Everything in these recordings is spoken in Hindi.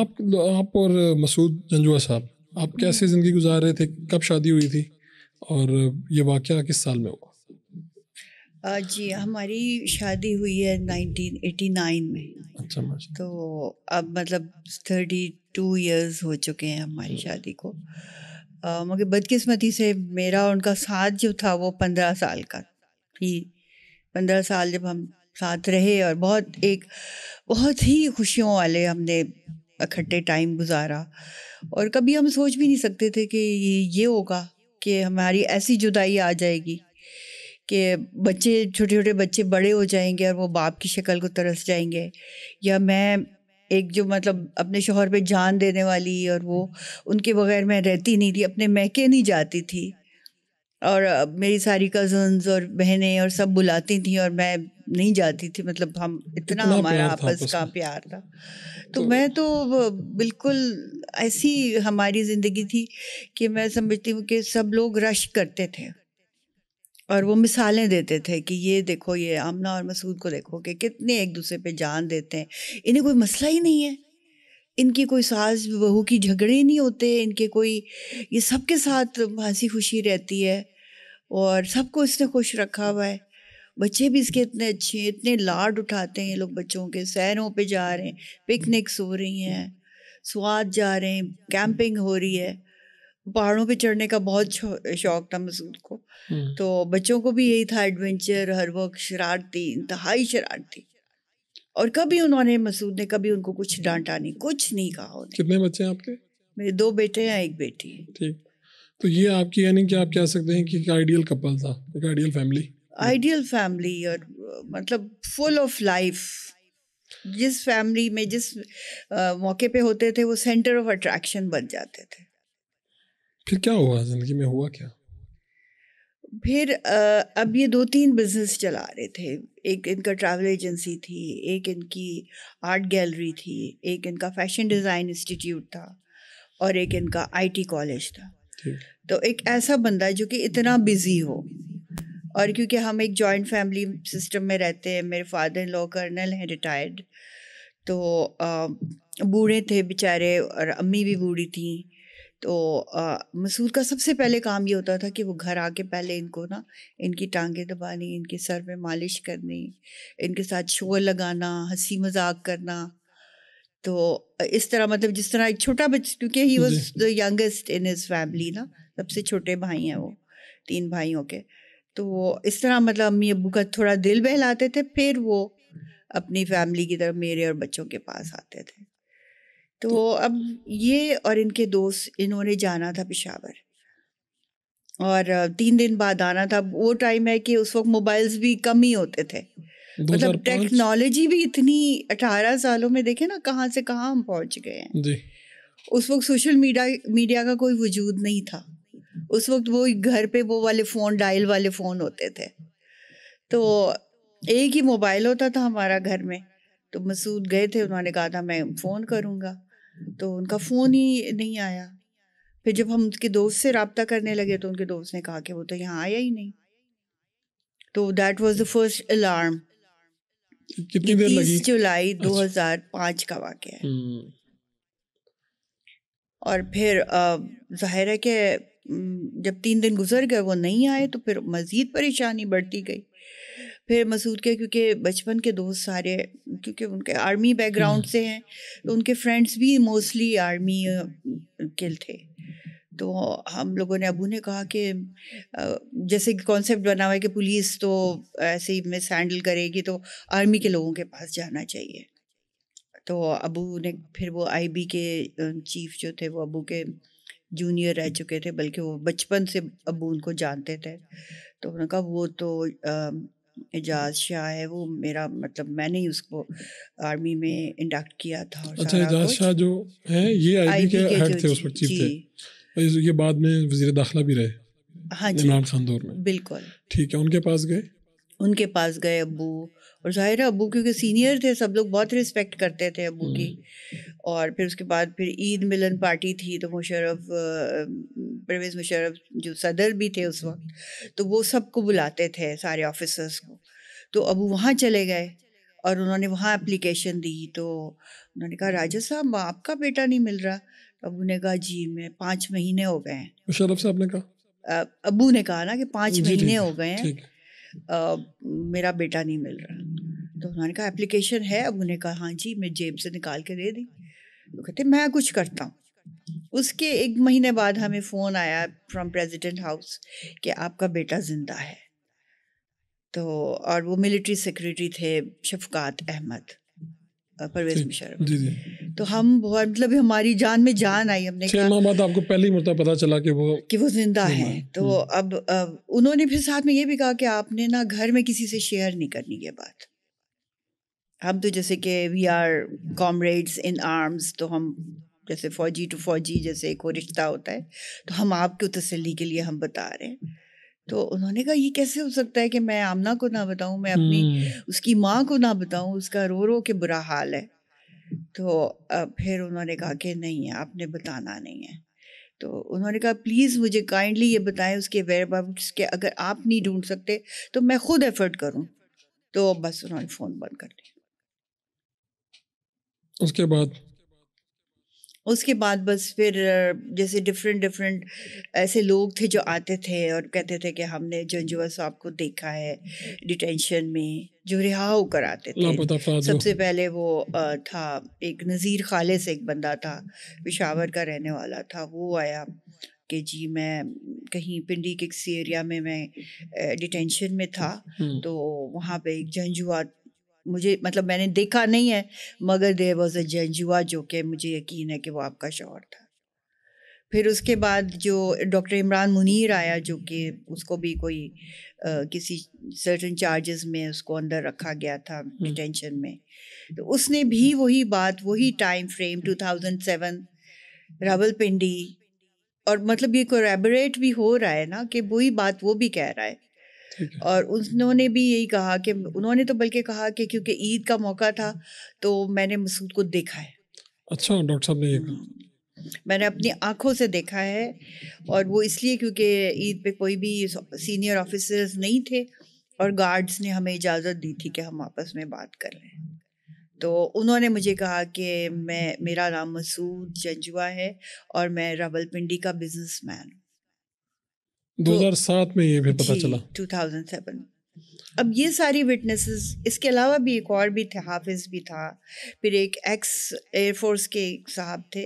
आप आप और मसूद जंजुआ साहब आप कैसे ज़िंदगी गुजार रहे थे कब शादी हुई थी और ये वाक़ किस साल में हुआ जी हमारी शादी हुई है 1989 में अच्छा तो अब मतलब 32 इयर्स हो चुके हैं हमारी अच्छा। शादी को मगर बदकिस्मती से मेरा और उनका साथ जो था वो पंद्रह साल का ही पंद्रह साल जब हम साथ रहे और बहुत एक बहुत ही खुशियों वाले हमने इकट्ठे टाइम गुजारा और कभी हम सोच भी नहीं सकते थे कि ये होगा कि हमारी ऐसी जुदाई आ जाएगी कि बच्चे छोटे छोटे बच्चे बड़े हो जाएंगे और वो बाप की शक्ल को तरस जाएंगे या मैं एक जो मतलब अपने शोहर पे जान देने वाली और वो उनके बगैर मैं रहती नहीं थी अपने महके नहीं जाती थी और मेरी सारी कजन्स और बहनें और सब बुलाती थी और मैं नहीं जाती थी मतलब हम इतना हमारा आपस का प्यार था तो, तो मैं तो बिल्कुल ऐसी हमारी ज़िंदगी थी कि मैं समझती हूँ कि सब लोग रश करते थे और वो मिसालें देते थे कि ये देखो ये आमना और मसूद को देखो कि कितने एक दूसरे पे जान देते हैं इन्हें कोई मसला ही नहीं है इनकी कोई सास बहू की झगड़े नहीं होते इनके कोई ये सबके साथ हंसी खुशी रहती है और सबको इसने खुश रखा हुआ है बच्चे भी इसके इतने अच्छे हैं इतने लाड उठाते हैं लोग बच्चों के सैरों पे जा रहे हैं पिकनिक्स हो रही हैं स्वाद जा रहे हैं कैंपिंग हो रही है पहाड़ों पे चढ़ने का बहुत शौक था मसूद को हम्म। तो बच्चों को भी यही था एडवेंचर हर वक्त शरारती इंतहाई शरारती और कभी उन्होंने मसूद ने कभी उनको कुछ डांटा नहीं कुछ नहीं कहा कितने बच्चे हैं आपके मेरे दो बेटे हैं एक बेटी है ठीक तो ये आपकी यानी कि आप कह सकते हैं कि एक आइडियल कपल था एक आइडियल फैमिली आइडियल फैमिली और मतलब फुल ऑफ लाइफ जिस फैमिली में जिस आ, मौके पे होते थे वो सेंटर ऑफ अट्रैक्शन बन जाते थे फिर क्या हुआ जिंदगी में हुआ क्या फिर आ, अब ये दो तीन बिजनेस चला रहे थे एक इनका ट्रैवल एजेंसी थी एक इनकी आर्ट गैलरी थी एक इनका फैशन डिज़ाइन इंस्टीट्यूट था और एक इनका आईटी कॉलेज था तो एक ऐसा बंदा जो कि इतना बिजी हो और क्योंकि हम एक जॉइंट फैमिली सिस्टम में रहते हैं मेरे फादर लॉ कर्नल हैं रिटायर्ड तो बूढ़े थे बेचारे और अम्मी भी बूढ़ी थी तो मसूद का सबसे पहले काम ये होता था कि वो घर आके पहले इनको ना इनकी टांगें दबानी इनके सर पे मालिश करनी इनके साथ शोर लगाना हंसी मजाक करना तो इस तरह मतलब जिस तरह एक छोटा बच्चा क्योंकि he was the youngest in his family ना सबसे छोटे भाई हैं वो तीन भाइयों के तो वो इस तरह मतलब अम्मी अबू का थोड़ा दिल बहलाते थे फिर वो अपनी फैमिली की तरफ मेरे और बच्चों के पास आते थे तो, तो अब ये और इनके दोस्त इन्होंने जाना था पिशावर और तीन दिन बाद आना था वो टाइम है कि उस वक्त मोबाइल्स भी कम ही होते थे मतलब टेक्नोलॉजी भी इतनी अठारह सालों में देखे ना कहाँ से कहाँ हम पहुंच गए हैं जी उस वक्त सोशल मीडिया मीडिया का कोई वजूद नहीं था उस वक्त वो घर पे वो वाले फ़ोन डायल वाले फ़ोन होते थे तो एक ही मोबाइल होता था हमारा घर में तो मसूद गए थे उन्होंने कहा था मैं फ़ोन करूंगा तो उनका फ़ोन ही नहीं आया फिर जब हम उनके दोस्त से रबता करने लगे तो उनके दोस्त ने कहा कि वो तो यहाँ आया ही नहीं तो that was the first alarm कितनी देर लगी जुलाई 2005 अच्छा। का वाक्य है हम्म। और फिर जाहिर है कि जब तीन दिन गुजर गए वो नहीं आए तो फिर मज़ीद परेशानी बढ़ती गई फिर मसूद के क्योंकि बचपन के दोस्त सारे क्योंकि उनके आर्मी बैकग्राउंड हम्म। से हैं तो उनके फ्रेंड्स भी मोस्टली आर्मी के थे तो हम लोगों ने अबू ने कहा कि जैसे कॉन्सेप्ट बना हुआ है कि पुलिस तो ऐसे ही मिस हैंडल करेगी तो आर्मी के लोगों के पास जाना चाहिए तो अबू ने फिर वो आईबी के चीफ जो थे वो अबू के जूनियर रह चुके थे बल्कि वो बचपन से अबू उनको जानते थे तो उन्होंने कहा वो तो एजाज शाह है वो मेरा मतलब मैंने ही उसको आर्मी में इंडक्ट किया था अच्छा शाह जो है ये आईबी, आईबी के, के हेड थे उस वक्त चीफ थे ये बाद में वजीर दाखिला भी रहे हाँ जी इमरान खान दौर में बिल्कुल ठीक है उनके पास गए उनके पास गए अबू और ज़ाहिर है अबू क्योंकि सीनियर थे सब लोग बहुत रिस्पेक्ट करते थे अबू की हम्म। और फिर उसके बाद फिर ईद मिलन पार्टी थी तो मुशरफ परवेज़ मुशरफ जो सदर भी थे उस वक्त तो वो सबको बुलाते थे सारे ऑफिसर्स को तो अबू वहाँ चले गए और उन्होंने वहाँ एप्लीकेशन दी तो उन्होंने कहा राजा साहब आपका बेटा नहीं मिल रहा अबू ने कहा जी मैं पाँच महीने हो गए हैं साहब ने कहा अबू ने कहा ना कि पाँच महीने हो गए हैं मेरा बेटा नहीं मिल रहा तो उन्होंने कहा एप्लीकेशन है अबू ने कहा हाँ जी मैं जेब से निकाल के दे दी तो कहते मैं कुछ करता हूँ उसके एक महीने बाद हमें फ़ोन आया फ्रॉम प्रेसिडेंट हाउस कि आपका बेटा ज़िंदा है तो और वो मिलिट्री सेक्रेटरी थे शफकात अहमद परवेज मुशर्रफ जी जी तो हम बहुत मतलब हमारी जान में जान आई हमने छह माह बाद आपको पहली मरतब पता चला कि वो कि वो जिंदा है तो हम्म। अब, अब उन्होंने फिर साथ में ये भी कहा कि आपने ना घर में किसी से शेयर नहीं करनी ये बात हम तो जैसे कि we are comrades in arms तो हम जैसे फौजी टू फौजी जैसे एक रिश्ता होता है तो हम आपको तसली के लिए हम बता रहे हैं तो उन्होंने कहा ये कैसे हो सकता है कि मैं आमना को ना बताऊं मैं अपनी हम्म। उसकी माँ को ना बताऊं उसका रो रो के बुरा हाल है तो फिर उन्होंने कहा कि नहीं है आपने बताना नहीं है तो उन्होंने कहा प्लीज़ मुझे काइंडली ये बताएं उसके वेयर अबाउट्स के अगर आप नहीं ढूंढ सकते तो मैं खुद एफर्ट करूं तो बस उन्होंने फ़ोन बंद कर दिया उसके बाद उसके बाद बस फिर जैसे डिफरेंट डिफरेंट ऐसे लोग थे जो आते थे और कहते थे कि हमने जंजुआ साहब को देखा है डिटेंशन में जो रिहा होकर आते थे सबसे पहले वो था एक नज़ीर खालिस एक बंदा था पिशावर का रहने वाला था वो आया कि जी मैं कहीं पिंडी के किसी एरिया में मैं डिटेंशन में था हम्म। तो वहाँ पे एक जंजुआ मुझे मतलब मैंने देखा नहीं है मगर देर वॉज अ जेंजुआ जो कि मुझे यकीन है कि वो आपका शौहर था फिर उसके बाद जो डॉक्टर इमरान मुनीर आया जो कि उसको भी कोई आ, किसी सर्टन चार्जेस में उसको अंदर रखा गया था डिटेंशन हम्म। में तो उसने भी वही बात वही टाइम फ्रेम 2007 थाउजेंड और मतलब ये कोरेबरेट भी हो रहा है ना कि वही बात वो भी कह रहा है और उन्होंने भी यही कहा कि उन्होंने तो बल्कि कहा कि क्योंकि ईद का मौका था तो मैंने मसूद को देखा है अच्छा डॉक्टर साहब ने ये कहा मैंने अपनी आंखों से देखा है और वो इसलिए क्योंकि ईद पे कोई भी सीनियर ऑफिसर्स नहीं थे और गार्ड्स ने हमें इजाज़त दी थी कि हम आपस में बात कर रहे हैं तो उन्होंने मुझे कहा कि मैं मेरा नाम मसूद जंजुआ है और मैं रावलपिंडी का बिजनेसमैन मैन हूँ 2007 तो में ये भी पता चला 2007 अब ये सारी विटनेसेस इसके अलावा भी एक और भी थे हाफिज भी था फिर एक एक्स एयरफोर्स के साहब थे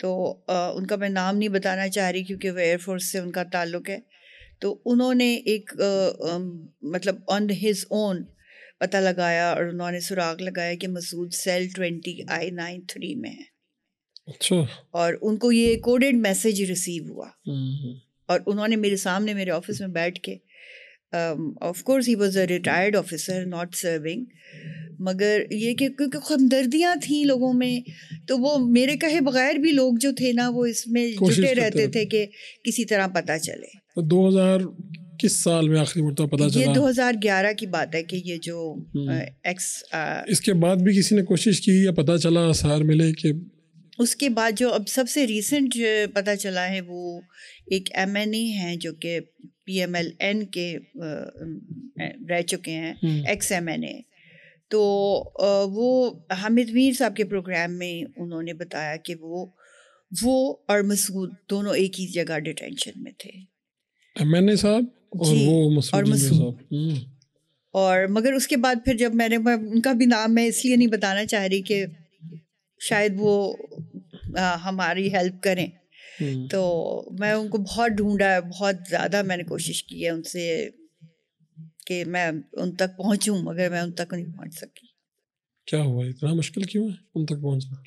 तो आ, उनका मैं नाम नहीं बताना चाह रही क्योंकि वो एयरफोर्स से उनका ताल्लुक है तो उन्होंने एक आ, आ, मतलब ऑन हिज ओन पता लगाया और उन्होंने सुराग लगाया कि Masood cell twenty I nine three में है अच्छा और उनको ये कोडेड मैसेज रिसीव हुआ हम्म, हम्म। और उन्होंने मेरे सामने मेरे ऑफिस में बैठ के of course he was a retired officer not serving मगर ये कि क्योंकि हमदर्दियाँ थी लोगों में तो वो मेरे कहे बगैर भी लोग जो थे ना वो इसमें जुटे रहते थे कि किसी तरह पता चले तो 2000 किस साल में आखिरी मरतबा पता चला ये 2011 की बात है कि ये जो एक्स uh, हम्म। आ, uh, इसके बाद भी किसी ने कोशिश की या पता चला आसार मिले कि उसके बाद जो अब सबसे रिसेंट uh, पता चला है वो एक एम एन ए है जो कि पी एम एल एन के रह चुके हैं एक्स एम एन ए तो वो हामिद मीर साहब के प्रोग्राम में उन्होंने बताया कि वो वो और मसूद दोनों एक ही जगह डिटेंशन में थे एम एन ए साहब और वो मसूद और मसूद हम्म। और मगर उसके बाद फिर जब मैंने उनका भी नाम मैं इसलिए नहीं बताना चाह रही कि शायद वो आ, हमारी हेल्प करें हम्म। तो मैं उनको बहुत ढूंढा है बहुत ज़्यादा मैंने कोशिश की है उनसे कि मैं उन तक पहुंचूं मगर मैं उन तक नहीं पहुंच सकी क्या हुआ इतना मुश्किल क्यों है उन तक पहुंचना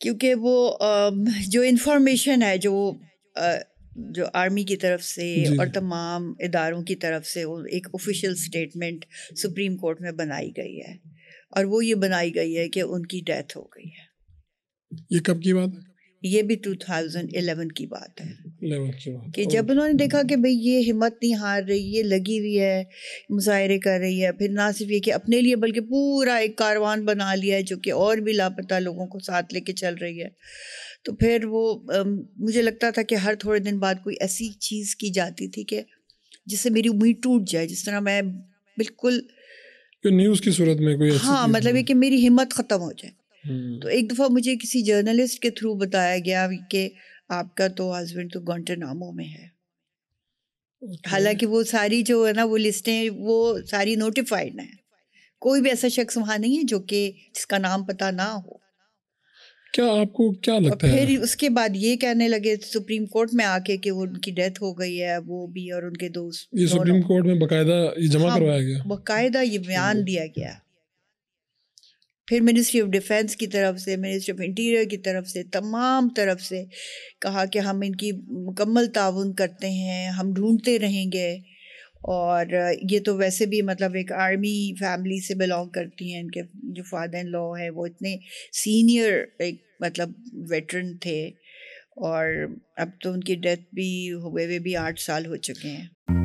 क्योंकि वो जो इन्फॉर्मेशन है जो जो आर्मी की तरफ से और तमाम इदारों की तरफ से वो एक ऑफिशियल स्टेटमेंट सुप्रीम कोर्ट में बनाई गई है और वो ये बनाई गई है कि उनकी डेथ हो गई है ये कब की बात है ये भी 2011 की बात है कि जब उन्होंने देखा कि भाई ये हिम्मत नहीं हार रही ये लगी हुई है मुजाहरे कर रही है फिर ना सिर्फ ये कि अपने लिए बल्कि पूरा एक कारवान बना लिया है जो कि और भी लापता लोगों को साथ लेके चल रही है तो फिर वो मुझे लगता था कि हर थोड़े दिन बाद कोई ऐसी चीज़ की जाती थी कि जिससे मेरी उम्मीद टूट जाए जिस तरह मैं बिल्कुल न्यूज़ की सूरत में कोई हाँ मतलब ये कि मेरी हिम्मत ख़त्म हो जाए तो हम्म। एक दफ़ा मुझे किसी जर्नलिस्ट के थ्रू बताया गया कि आपका तो हस्बैंड तो गोंटेनामो में है okay. हालांकि वो सारी जो है ना वो लिस्टें वो सारी नोटिफाइड हैं कोई भी ऐसा शख्स वहाँ नहीं है जो कि जिसका नाम पता ना हो क्या आपको क्या लगता है फिर उसके बाद ये कहने लगे सुप्रीम कोर्ट में आके कि वो उनकी डेथ हो गई है वो भी और उनके दोस्त ये सुप्रीम कोर्ट में बकायदा ये जमा हाँ, करवाया गया बकायदा ये बयान हम्म। दिया गया फिर मिनिस्ट्री ऑफ डिफेंस की तरफ से मिनिस्ट्री ऑफ इंटीरियर की तरफ से तमाम तरफ से कहा कि हम इनकी मुकम्मल ताउन करते हैं हम ढूंढते रहेंगे और ये तो वैसे भी मतलब एक आर्मी फैमिली से बिलोंग करती हैं इनके जो फादर इन लॉ हैं वो इतने सीनियर एक मतलब वेटरन थे और अब तो उनकी डेथ भी हुए हुए भी आठ साल हो चुके हैं